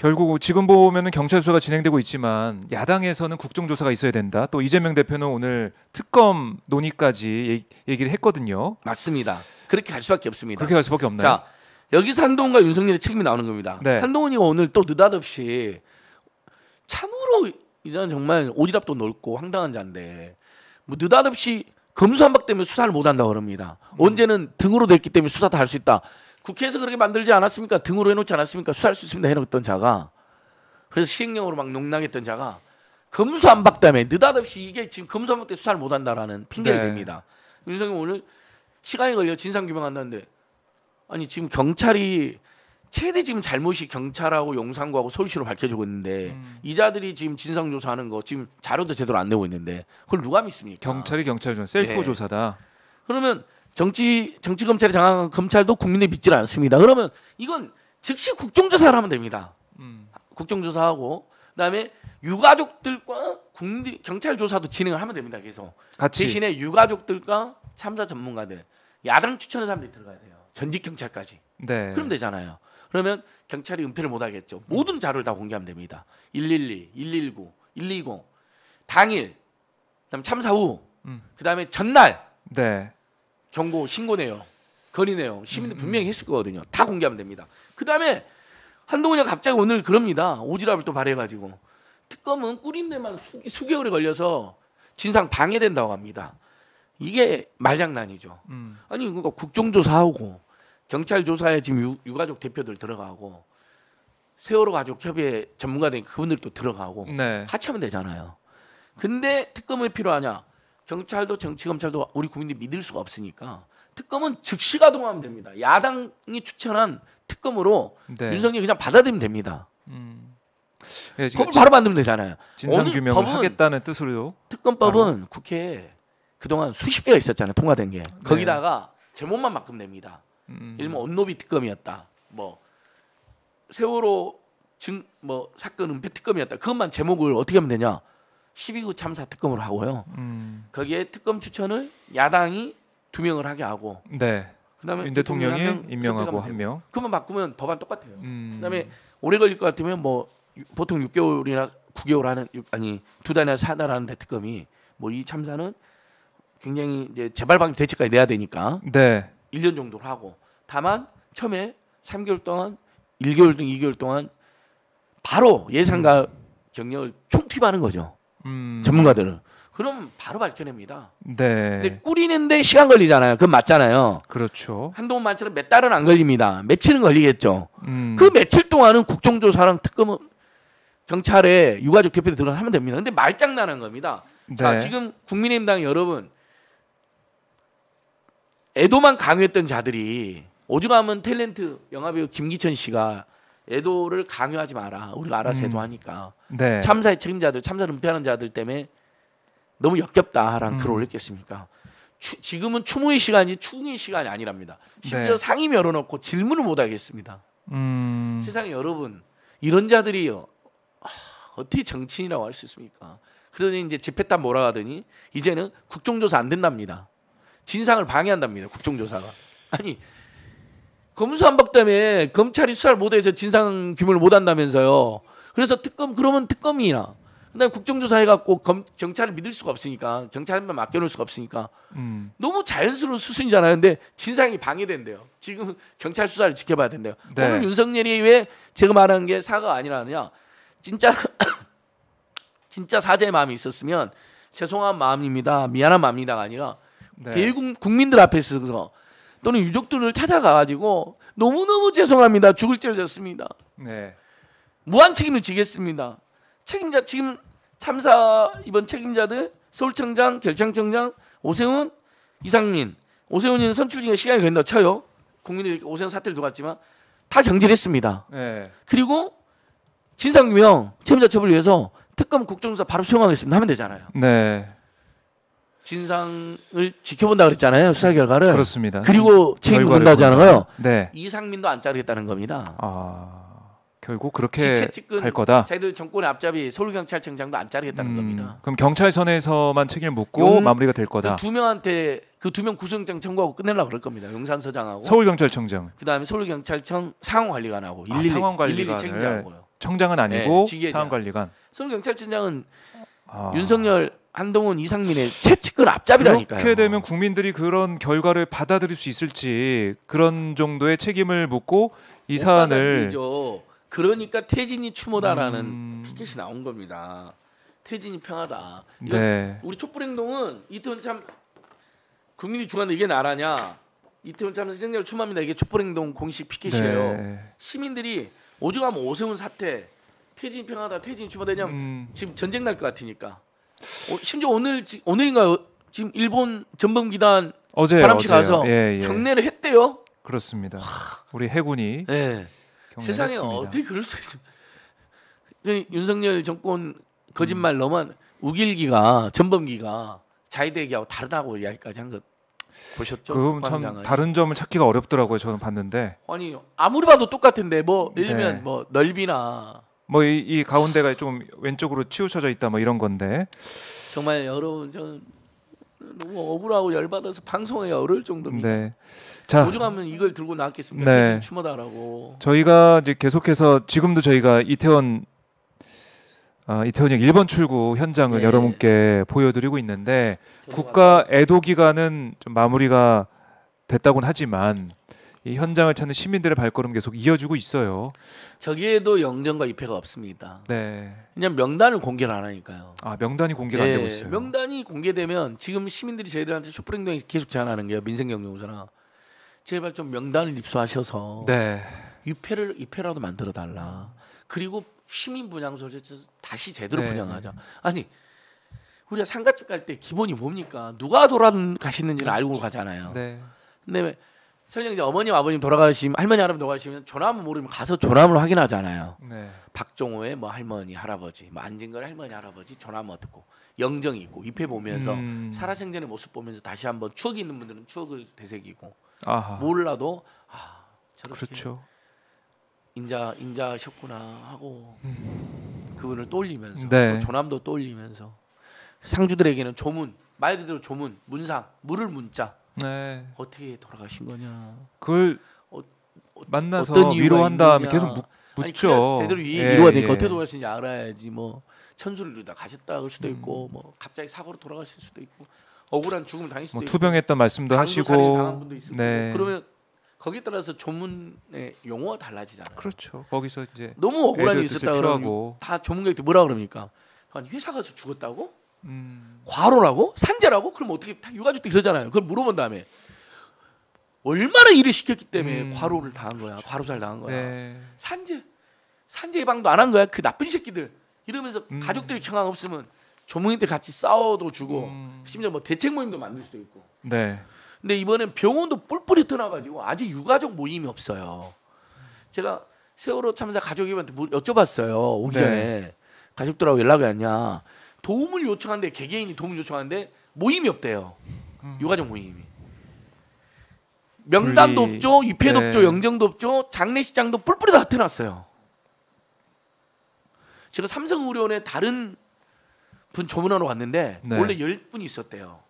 결국 지금 보면은 경찰 수사가 진행되고 있지만 야당에서는 국정조사가 있어야 된다. 또 이재명 대표는 오늘 특검 논의까지 얘기를 했거든요. 맞습니다. 그렇게 갈 수밖에 없습니다. 그렇게 갈 수밖에 없나요? 자, 여기서 한동훈과 윤석열의 책임이 나오는 겁니다. 네. 한동훈이 오늘 또 느닷없이 참으로 이제는 정말 오지랖도 넓고 황당한 자인데 뭐 느닷없이 검수한박 때문에 수사를 못 한다 그럽니다. 음. 언제는 등으로 됐기 때문에 수사 다 할 수 있다. 국회에서 그렇게 만들지 않았습니까? 등으로 해놓지 않았습니까? 수사할 수 있습니다 해놓던 자가 그래서 시행령으로 막 농락했던 자가 검수안박 때문에 느닷없이 이게 지금 검수안박 때 수사를 못한다라는 핑계를 네. 댑니다. 윤석열 오늘 시간이 걸려 진상 규명한다는데 아니 지금 경찰이 최대 지금 잘못이 경찰하고 용산구하고 서울시로 밝혀지고 있는데 음. 이자들이 지금 진상 조사하는 거 지금 자료도 제대로 안 내고 있는데 그걸 누가 믿습니까? 경찰이 경찰 조사, 셀프 네. 조사다. 그러면 정치 정치 검찰이 장악한 검찰도 국민이 믿질 않습니다. 그러면 이건 즉시 국정조사를 하면 됩니다. 음. 국정조사하고 그다음에 유가족들과 국민 경찰 조사도 진행을 하면 됩니다. 계속 같이. 대신에 유가족들과 참사 전문가들 야당 추천의 사람들이 들어가야 돼요. 전직 경찰까지. 네. 그럼 되잖아요. 그러면 경찰이 은폐를 못 하겠죠. 음. 모든 자료를 다 공개하면 됩니다. 112, 119, 120 당일, 그다음 참사 후, 음. 그다음에 전날, 네. 경고 신고네요. 거리네요 시민들 음, 분명히 음. 했을 거거든요. 다 공개하면 됩니다. 그다음에 한동훈이 갑자기 오늘 그럽니다. 오지랖을 또 발해가지고 특검은 꾸린데만 수, 수개월에 걸려서 진상 방해된다고 합니다. 이게 말장난이죠. 음. 아니 그러니까 국정조사하고 경찰 조사에 지금 유, 유가족 대표들 들어가고 세월호 가족 협의회 전문가들 그분들 또 들어가고 네. 같이 하면 되잖아요. 근데 특검을 필요하냐? 경찰도 정치 검찰도 우리 국민들이 믿을 수가 없으니까 특검은 즉시 가동하면 됩니다. 야당이 추천한 특검으로 네. 윤석열 그냥 받아들이면 됩니다. 음. 예, 법을 바로 만들면 되잖아요. 진상규명을 하겠다는 뜻으로 특검법은 바 국회에 그동안 수십 개가 있었잖아요. 통과된 게 네. 거기다가 제목만 만큼 됩니다. 음. 예를 들면 언노비 특검이었다. 뭐 세월호 증 뭐 사건 은폐 특검이었다. 그것만 제목을 어떻게 하면 되냐? 12구 참사 특검으로 하고요. 음. 거기에 특검 추천을 야당이 두 명을 하게 하고. 네. 그다음에 윤 대통령이 한명 임명하고 한 명. 그만 바꾸면 법안 똑같아요. 음. 그다음에 오래 걸릴 것 같으면 뭐 보통 6개월이나 9개월 하는 아니 두 달이나 사달 하는데 특검이 뭐 이 참사는 굉장히 이제 재발 방지 대책까지 내야 되니까. 네. 1년 정도로 하고 다만 처음에 3개월 동안 1개월 등 2개월 동안 바로 예산과 경력을 총투입하는 거죠. 음. 전문가들은 그럼 바로 밝혀냅니다. 네. 근데 꾸리는데 시간 걸리잖아요. 그건 맞잖아요. 그렇죠. 한동훈 만처럼몇 달은 안 걸립니다. 며칠은 걸리겠죠. 음. 그 며칠 동안은 국정조사랑 특검은 경찰에 유가족 대표에 들어가면 됩니다. 근데 말장난한 겁니다. 네. 자, 지금 국민의힘당 여러분 애도만 강요했던 자들이 오죽하면 탤런트 영화배우 김기천 씨가 애도를 강요하지 마라. 우리가 알아서 음. 애도하니까. 네. 참사의 책임자들, 참사를 은폐하는 자들 때문에 너무 역겹다라는 글을 올렸겠습니까? 음. 추, 지금은 추모의 시간이 추궁의 시간이 아니랍니다. 심지어 네. 상임 열어놓고 질문을 못 하겠습니다. 음. 세상에 여러분 이런 자들이 요 어, 어떻게 정치인이라고 할 수 있습니까? 그러더니 이제 집회다 몰아가더니 이제는 국정조사 안 된답니다. 진상을 방해한답니다. 국정조사가 아니 검수한박 때문에 검찰이 수사를 못해서 진상 규모를 못한다면서요. 그래서 특검 그러면 특검이나 그다음에 국정조사 해갖고 검, 경찰을 믿을 수가 없으니까 경찰한테 맡겨놓을 수가 없으니까 음. 너무 자연스러운 수순이잖아요. 근데 진상이 방해된대요. 지금 경찰 수사를 지켜봐야 된대요. 네. 오늘 윤석열이 왜 제가 말하는 게 사과가 아니라느냐? 진짜 진짜 사죄의 마음이 있었으면 죄송한 마음입니다, 미안한 마음이다가 아니라 네. 대국 국민들 앞에서 또는 유족들을 찾아가가지고 너무너무 죄송합니다. 죽을 죄를 졌습니다. 네. 무한 책임을 지겠습니다. 책임자 지금 참사 이번 책임자들 서울청장, 결창청장, 오세훈, 이상민, 오세훈이는 선출직에 시간이 걸린다 쳐요. 국민들이 오세훈 사태를 두고 갔지만 다 경질했습니다. 네. 그리고 진상규명 책임자 처벌을 위해서 특검 국정조사 바로 수용하겠습니다 하면 되잖아요. 네. 진상을 지켜본다 그랬잖아요 수사 결과를 그렇습니다. 그리고 책임 묻는다잖아요. 네. 이상민도 안 자르겠다는 겁니다. 아 결국 그렇게 갈 거다. 자기들 정권의 앞잡이 서울 경찰청장도 안 자르겠다는 음, 겁니다. 그럼 경찰선에서만 책임을 묻고 용, 마무리가 될 거다. 그두 명한테 그 두 명 구속영장 청구하고 끝내려 그럴 겁니다. 용산서장하고 서울 경찰청장. 그다음에 서울 경찰청 상황관리관하고 아, 상황관리관 책임자고요. 청장은 아니고 네, 상황관리관. 서울 경찰청장은 아... 윤석열 한동훈 이상민의 채측근 앞잡이라니까요. 그렇게 되면 국민들이 그런 결과를 받아들일 수 있을지 그런 정도의 책임을 묻고 이 사안을 그러니까 태진이 추모다라는 음... 피켓이 나온 겁니다. 태진이 평하다. 네. 우리 촛불 행동은 이태원 참 국민이 중간에 이게 나라냐? 이태원 참사 생자를 추모합니다. 이게 촛불 행동 공식 피켓이에요. 네. 시민들이 오죽하면 오세훈 사태, 태진 평하다, 태진 추모되냐 면 음... 지금 전쟁 날 것 같으니까. 어, 심지어 오늘 오늘인가요? 지금 일본 전범기단 어제 바람씨 가서 예, 예. 경례를 했대요. 그렇습니다. 우리 해군이 예. 세상에 어떻게 그럴 수 있어? 그 윤석열 정권 거짓말 음. 너만 우길기가 전범기가 자위대기하고 다르다고 이야기까지 한 것 보셨죠? 그건 참 다른 점을 찾기가 어렵더라고요. 저는 봤는데 아니 아무리 봐도 똑같은데 뭐 네. 예를 들면 네. 뭐 넓이나 뭐이 이 가운데가 좀 왼쪽으로 치우쳐져 있다 뭐 이런 건데 정말 여러분 전 너무 억울하고 열받아서 방송에 어려울 정도입니다. 네. 자, 오죽하면 이걸 들고 나왔겠습니까? 네. 추모다라고. 저희가 이제 계속해서 지금도 저희가 이태원 아, 이태원역 1번 출구 현장을 네. 여러분께 보여드리고 있는데 국가 애도 기간은 좀 마무리가 됐다고는 하지만 이 현장을 찾는 시민들의 발걸음 계속 이어지고 있어요. 저기에도 영전과 입회가 없습니다. 네. 그냥 명단을 공개를 안 하니까요. 아 명단이 공개가 네, 안 예, 되고 있어요. 명단이 공개되면 지금 시민들이 저희들한테 촛불행동 계속 제안하는 게요. 민생경영사나 제발 좀 명단을 입수하셔서 네. 입회를 입회라도 만들어 달라. 그리고 시민 분양소를 다시 제대로 네. 분양하자. 아니 우리가 상가집 갈 때 기본이 뭡니까? 누가 돌아가시는지를 음. 알고 가잖아요. 네. 근데 설령 이제 어머님 아버님 돌아가시면 할머니 할아버지 돌아가시면 전화 조남 모르면 가서 전화남을 확인하잖아요. 네. 박종호의 뭐 할머니 할아버지, 뭐 안진걸 할머니 할아버지 전화남어듣고 영정이 있고 입해 보면서 음. 살아생전의 모습 보면서 다시 한번 추억이 있는 분들은 추억을 되새기고 아하. 몰라도 아 저렇게 그렇죠. 인자 인자셨구나 하고 음. 그분을 떠올리면서 네. 조남도 떠올리면서 상주들에게는 조문 말 그대로 조문 문상 물을 문자 네. 어떻게 돌아가신 거냐. 그걸 어, 어, 만나서 위로한 다음에 계속 묻, 죠 제대로 위, 예, 로가 되니까 예. 어떻게 돌아가신지 알아야지 뭐 천수를 이루다 가셨다 할 수도 있고 음. 뭐 갑자기 사고로 돌아가실 수도 있고 억울한 죽음을 당할 뭐 수도 뭐 있고 투병했던 말씀도 하시고 네. 그러면 거기에 따라서 조문의 용어가 달라지잖아요. 그렇죠. 거기서 이제 너무 억울한 일이 있었다 그러고 다 조문객들 뭐라 그럽니까? 회사 가서 죽었다고? 음. 과로라고? 산재라고? 그럼 어떻게 다 유가족도 그러잖아요. 그걸 물어본 다음에 얼마나 일을 시켰기 때문에 음. 과로를 당한 거야. 그렇죠. 과로살 당한 거야. 네. 산재 산재 예방도 안 한 거야. 그 나쁜 새끼들 이러면서 음. 가족들이 경황 없으면 조문인들 같이 싸워도 주고 음. 심지어 뭐 대책 모임도 만들 수도 있고. 네. 근데 이번엔 병원도 뿔뿔이 터나가지고 아직 유가족 모임이 없어요. 제가 세월호 참사 가족이한테 여쭤봤어요 오기 네. 전에 가족들하고 연락이 왔냐. 도움을 요청하는데 개개인이 도움을 요청하는데 모임이 없대요. 유가족 음. 모임이. 명단도 분리... 없죠, 입회도 네. 없죠, 영정도 없죠, 장례식장도 뿔뿔이 다 흩어놨어요. 제가 삼성의료원에 다른 분 조문하러 왔는데 네. 원래 열 분이 있었대요.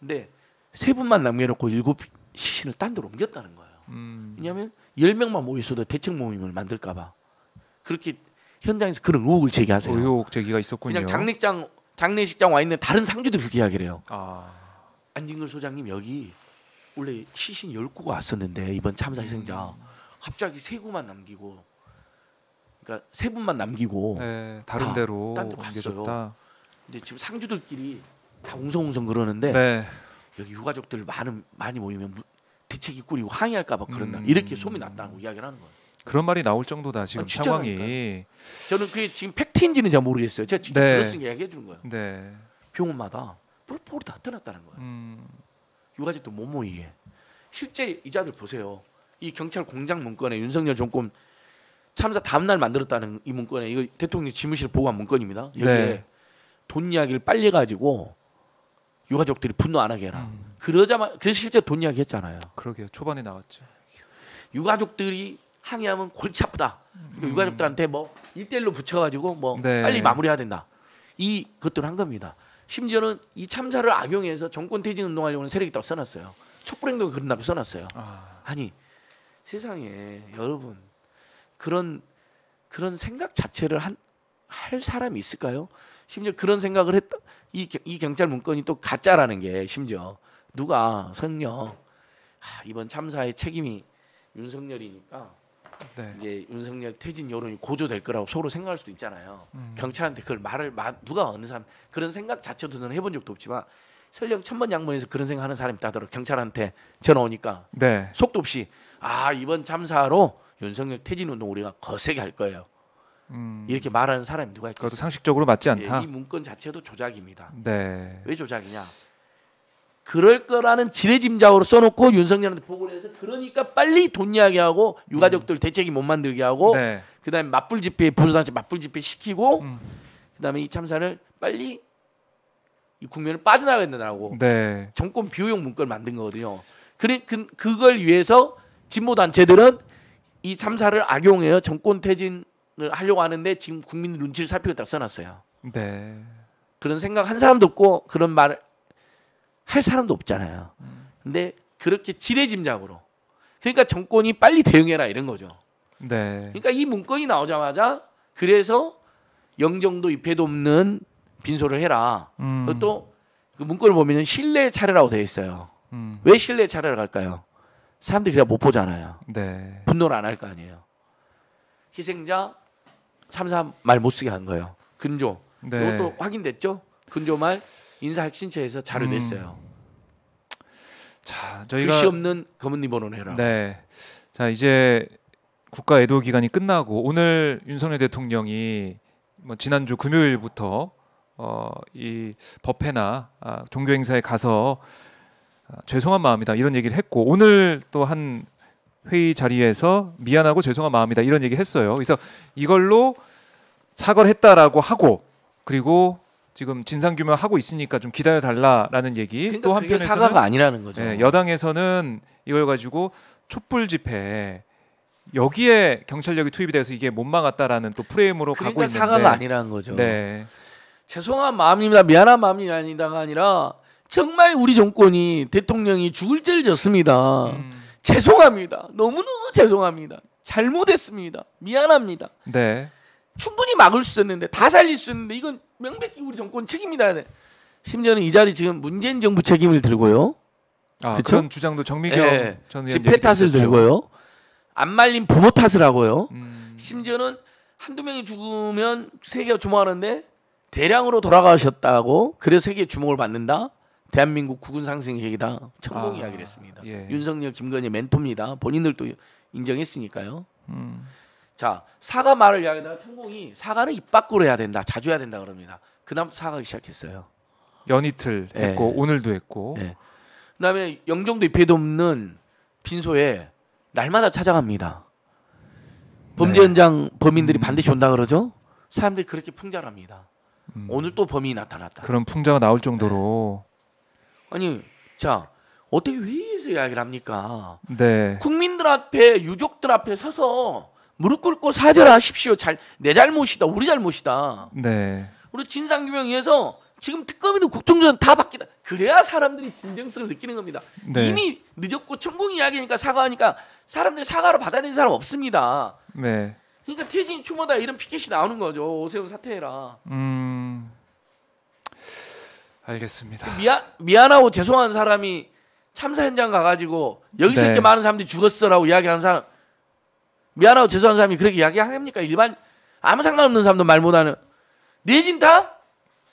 근데 세 분만 남겨놓고 일곱 시신을 딴 데로 옮겼다는 거예요. 음. 왜냐하면 열 명만 모여 어도 대책 모임을 만들까봐 그렇게 현장에서 그런 의혹을 제기하세요. 의혹 제기가 있었군요. 그냥 장례장 장례식장 와 있는 다른 상주들 그렇게 이야기를 해요. 아. 안진걸 소장님 여기 원래 시신 열구가 왔었는데 이번 참사 희생자 음. 갑자기 세 구만 남기고 그러니까 세 분만 남기고 네, 다른 데로 데로 갔어요. 근데 지금 상주들끼리 다 웅성웅성 그러는데 네. 여기 유가족들 많은 많이 모이면 대책이 꾸리고 항의할까 봐 그런다. 음. 이렇게 소문이 났다고 이야기를 하는 거예요. 그런 말이 나올 정도다 지금 아니, 상황이. 그러니까. 저는 그게 지금 팩트인지는 잘 모르겠어요. 제가 직접 네. 들었으니 이야기해 주는 거예요. 네. 병원마다 프로포폴이 다 떠났다는 거예요. 음. 육아집도 못 모이게. 실제 이자들 보세요. 이 경찰 공장 문건에 윤석열 정권 참사 다음 날 만들었다는 이 문건에 이거 대통령 지무실 보고 문건입니다. 여기에 네. 돈 이야기를 빨리 가지고 유가족들이 분노 안 하게 해라. 음. 그러자마 그래서 실제 돈 이야기 했잖아요. 그러게요. 초반에 나왔죠. 유가족들이 항의하면 골치 아프다. 그 그러니까 유가족들한테 음. 뭐일대일로 붙여가지고 뭐 네. 빨리 마무리해야 된다. 이 것들 한 겁니다. 심지어는 이 참사를 악용해서 정권 퇴진 운동하려고는 세력이 있 써놨어요. 촛불 행동 그런다고 써놨어요. 아. 아니 세상에 여러분 그런 그런 생각 자체를 한, 할 사람이 있을까요? 심지어 그런 생각을 했다. 이, 이 경찰 문건이 또 가짜라는 게 심지어 누가 성령 아, 이번 참사의 책임이 윤석열이니까 네. 이제 윤석열 퇴진 여론이 고조될 거라고 서로 생각할 수도 있잖아요. 음. 경찰한테 그걸 말을 마, 누가 어느 사람 그런 생각 자체도 저는 해본 적도 없지만 설령 천번 양문에서 그런 생각하는 사람이 따더라도 경찰한테 전화 오니까 네. 속도 없이 아 이번 참사로 윤석열 퇴진 운동 우리가 거세게 할 거예요. 음. 이렇게 말하는 사람이 누가 있겠어요? 그것도 상식적으로 맞지 않다. 예, 이 문건 자체도 조작입니다. 네. 왜 조작이냐? 그럴 거라는 지레짐작으로 써놓고 윤석열한테 보고를 해서 그러니까 빨리 돈 이야기하고 유가족들 음. 대책이 못 만들게 하고 네. 그다음에 맞불 집회 보수단체 맞불 집회 시키고 음. 그다음에 이 참사를 빨리 이 국면을 빠져나가야 된다고 네. 정권 비호용 문건을 만든 거거든요. 그래 그 그걸 위해서 진보 단체들은 이 참사를 악용해요 정권 퇴진을 하려고 하는데 지금 국민 눈치를 살피겠다고 써놨어요. 네. 그런 생각 한 사람도 없고 그런 말을 할 사람도 없잖아요. 음. 근데 그렇게 지레짐작으로. 그러니까 정권이 빨리 대응해라 이런 거죠. 네. 그러니까 이 문건이 나오자마자 그래서 영정도 입회도 없는 빈소를 해라. 음. 그것도 그 문건을 보면은 실내 차례라고 되어 있어요. 음. 왜 실내 차례를 갈까요? 사람들이 그냥 못 보잖아요. 네. 분노를 안 할 거 아니에요. 희생자 참사 말 못 쓰게 한 거예요. 근조. 네. 이것도 확인됐죠? 근조말 인사 혁신처에서 자료 음. 냈어요. 자, 저희가 글씨 없는 검은 리본으로 해라. 네. 자, 이제 국가 애도 기간이 끝나고 오늘 윤석열 대통령이 뭐 지난주 금요일부터 어, 이 법회나 아, 종교 행사에 가서 아, 죄송한 마음이다 이런 얘기를 했고 오늘 또 한 회의 자리에서 미안하고 죄송한 마음이다 이런 얘기 했어요. 그래서 이걸로 사과를 했다라고 하고 그리고 지금 진상 규명하고 있으니까 좀 기다려 달라라는 얘기. 그러니까 또 한편에서는 사과가 아니라는 거죠. 예, 여당에서는 이걸 가지고 촛불 집회 여기에 경찰력이 투입이 돼서 이게 못 막았다라는 또 프레임으로 그러니까 가고 있는데 사과가 아니라는 거죠. 네. 죄송한 마음입니다. 미안한 마음이 아니다가 아니라 정말 우리 정권이 대통령이 죽을 죄를 졌습니다. 음. 죄송합니다. 너무너무 죄송합니다. 잘못했습니다. 미안합니다. 네. 충분히 막을 수 있는데 다 살릴 수 있는데 이건 명백히 우리 정권 책임이다. 심지어는 이 자리 지금 문재인 정부 책임을 들고요. 아, 그런 주장도 정미경 예, 전 의원 집회 탓을 들고요. 안 말린 부모 탓을 하고요. 음... 심지어는 한두 명이 죽으면 세계가 주목하는데 대량으로 돌아가셨다고 그래서 세계 주목을 받는다. 대한민국 국군 상승 계기다 천공 아, 이야기를 했습니다. 예. 윤석열, 김건희 멘토입니다. 본인들도 인정했으니까요. 음. 자 사과 말을 이야기하다가 천공이 사과는 입 밖으로 해야 된다 자주 해야 된다 그럽니다. 그다음 사과하기 시작했어요. 연이틀 네. 했고 오늘도 했고 네. 그다음에 영종도 입회도 없는 빈소에 날마다 찾아갑니다. 범죄 현장 네. 범인들이 음. 반드시 온다 그러죠. 사람들이 그렇게 풍자랍니다 음. 오늘 또 범인이 나타났다. 그런 풍자가 나올 정도로 네. 아니 자 어떻게 회의에서 이야기를 합니까? 네. 국민들 앞에 유족들 앞에 서서 무릎 꿇고 사죄하십시오. 잘 내 잘못이다. 우리 잘못이다. 네. 우리 진상 규명위에서 지금 특검이든 국정조사다 바뀌다. 그래야 사람들이 진정성을 느끼는 겁니다. 네. 이미 늦었고 천공 이야기니까 사과하니까 사람들이 사과를 받아들이는 사람 없습니다. 네. 그러니까 퇴진 추모다 이런 피켓이 나오는 거죠. 오세훈 사퇴해라. 음. 알겠습니다. 미안 미안하고 죄송한 사람이 참사 현장 가가지고 여기서 네. 이렇게 많은 사람들이 죽었어라고 이야기하는 사람 미안하고 죄송한 사람이 그렇게 이야기합니까? 일반 아무 상관없는 사람도 말 못하는 내진탕?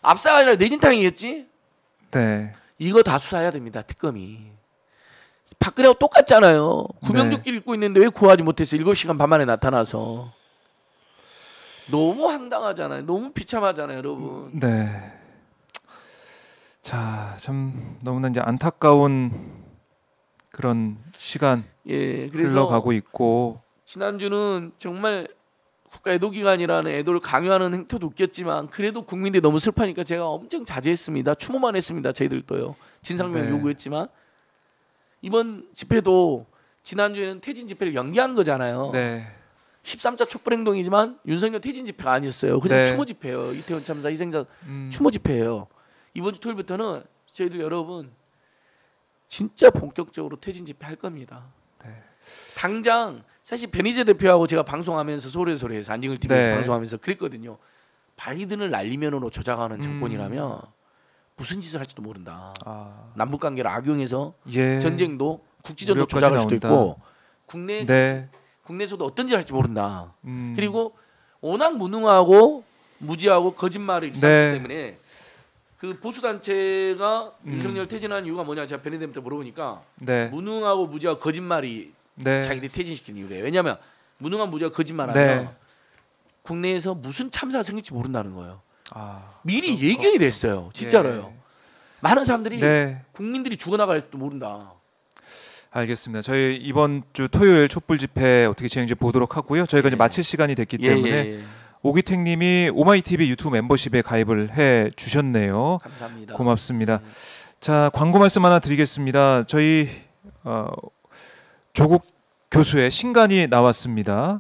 압사가 아니라 내진탕이겠지? 네. 이거 다 수사해야 됩니다. 특검이. 박근혜하고 똑같잖아요. 구명조끼를 네. 입고 있는데 왜 구하지 못했어? 7시간 반 만에 나타나서. 너무 황당하잖아요. 너무 비참하잖아요, 여러분. 네. 자, 참 너무나 이제 안타까운 그런 시간 예, 그래서 흘러가고 있고 지난주는 정말 국가 애도 기관이라는 애도를 강요하는 행태도 웃겼지만 그래도 국민들이 너무 슬퍼하니까 제가 엄청 자제했습니다. 추모만 했습니다. 저희들도요. 진상명 네. 요구했지만 이번 집회도 지난주에는 퇴진 집회를 연기한 거잖아요. 네. 13자 촛불 행동이지만 윤석열 퇴진 집회가 아니었어요. 그냥 네. 추모 집회예요. 이태원 참사 희생자 음. 추모 집회예요. 이번 주 토요일부터는 저희들 여러분 진짜 본격적으로 퇴진 집회 할 겁니다. 네. 당장 사실 베니제 대표하고 제가 방송하면서 소리소리해서 안징을 팀에서 네. 방송하면서 그랬거든요. 바이든을 날리면으로 조작하는 음. 정권이라면 음. 무슨 짓을 할지도 모른다. 아. 남북 관계를 악용해서 예. 전쟁도 국지전도 조작할 수도 나온다. 있고 국내 네. 국내에서도 어떤 짓을 할지 모른다. 음. 그리고 워낙 무능하고 무지하고 거짓말을 일삼기 네. 때문에 그 보수 단체가 음. 윤석열 퇴진한 이유가 뭐냐 제가 베네데한테 물어보니까 네. 무능하고 무지하고 거짓말이 네. 자기들이 퇴진시킨 이유래. 왜냐하면 무능한 무죄가 거짓말하면 네. 국내에서 무슨 참사가 생길지 모른다는 거예요. 아, 미리 예견이 됐어요. 예. 진짜로요. 네. 많은 사람들이 네. 국민들이 죽어나갈지도 모른다. 알겠습니다. 저희 이번 주 토요일 촛불 집회 어떻게 진행지 보도록 하고요. 저희가 예. 이제 네. 마칠 시간이 됐기 예, 때문에 예, 예. 오기택님이 오마이TV 유튜브 멤버십에 가입을 해 주셨네요. 감사합니다. 고맙습니다. 음. 자 광고 말씀 하나 드리겠습니다. 저희 어, 조국 교수의 신간이 나왔습니다.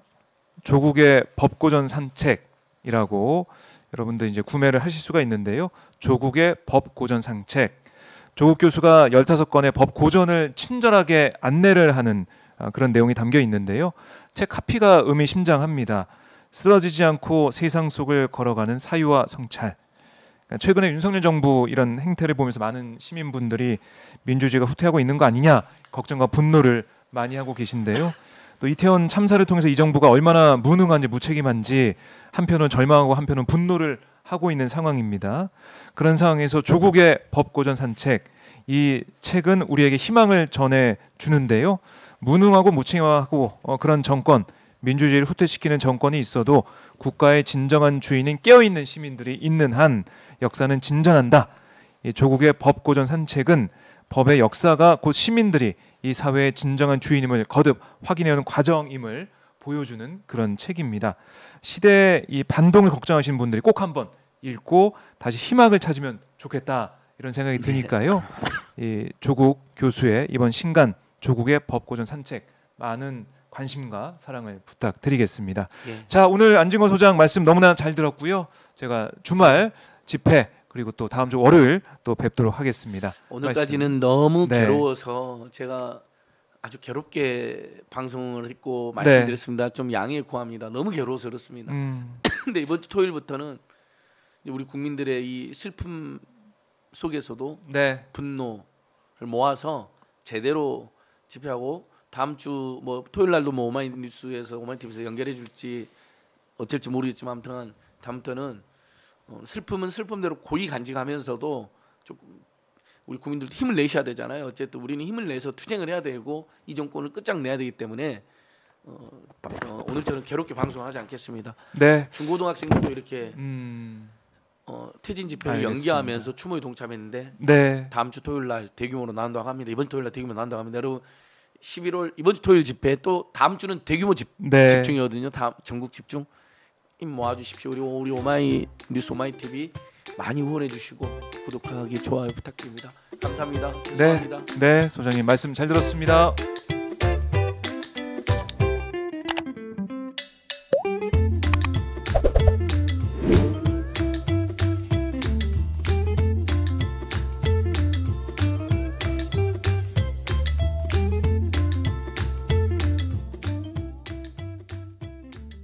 조국의 법고전 산책이라고 여러분들 이제 구매를 하실 수가 있는데요. 조국의 법고전 산책. 조국 교수가 15건의 법고전을 친절하게 안내를 하는 아, 그런 내용이 담겨 있는데요. 책 카피가 의미심장합니다. 쓰러지지 않고 세상 속을 걸어가는 사유와 성찰. 그러니까 최근에 윤석열 정부 이런 행태를 보면서 많은 시민분들이 민주주의가 후퇴하고 있는 거 아니냐 걱정과 분노를 많이 하고 계신데요. 또 이태원 참사를 통해서 이 정부가 얼마나 무능한지 무책임한지 한편은 절망하고 한편은 분노를 하고 있는 상황입니다. 그런 상황에서 조국의 법고전 산책 이 책은 우리에게 희망을 전해 주는데요. 무능하고 무책임하고 어, 그런 정권 민주주의를 후퇴시키는 정권이 있어도 국가의 진정한 주인인 깨어있는 시민들이 있는 한 역사는 진전한다. 이 조국의 법고전 산책은 법의 역사가 곧 시민들이 이 사회의 진정한 주인임을 거듭 확인해오는 과정임을 보여주는 그런 책입니다. 시대 이 반동을 걱정하시는 분들이 꼭 한번 읽고 다시 희망을 찾으면 좋겠다 이런 생각이 네. 드니까요. 이 조국 교수의 이번 신간 조국의 법고전 산책 많은 관심과 사랑을 부탁드리겠습니다. 예. 자 오늘 안진건 소장 말씀 너무나 잘 들었고요. 제가 주말 집회 그리고 또 다음 주 월요일 또 뵙도록 하겠습니다. 오늘까지는 너무 네. 괴로워서 제가 아주 괴롭게 방송을 했고 네. 말씀드렸습니다. 네. 좀 양해 구합니다. 너무 괴로워서 그렇습니다. 음. 근데 이번 주 토요일부터는 우리 국민들의 이 슬픔 속에서도 네. 분노를 모아서 제대로 집회하고 다음 주 뭐 토요일 날도 뭐 오마이뉴스에서 오마이TV에서 연결해 줄지 어쩔지 모르겠지만 아무튼 다음부터는 어, 슬픔은 슬픔대로 고이 간직하면서도 조금 우리 국민들도 힘을 내셔야 되잖아요. 어쨌든 우리는 힘을 내서 투쟁을 해야 되고 이 정권을 끝장내야 되기 때문에 어, 어, 오늘처럼 괴롭게 방송하지 않겠습니다. 네. 중고등학생들도 이렇게 음... 어, 퇴진 집회를 알겠습니다. 연기하면서 추모에 동참했는데 네. 다음 주 토요일 날 대규모로 나온다고 합니다. 이번 토요일 날 대규모로 나온다고 합니다. 여러분 11월 이번 주 토요일 집회 또 다음 주는 대규모 집, 네. 집중이거든요. 다음 전국 집중. 모아주십시오. 우리 우리 오마이 뉴스 오마이 TV 많이 응원해 주시고 구독하기 좋아요 부탁드립니다. 감사합니다. 감 네, 네 소장님 말씀 잘 들었습니다.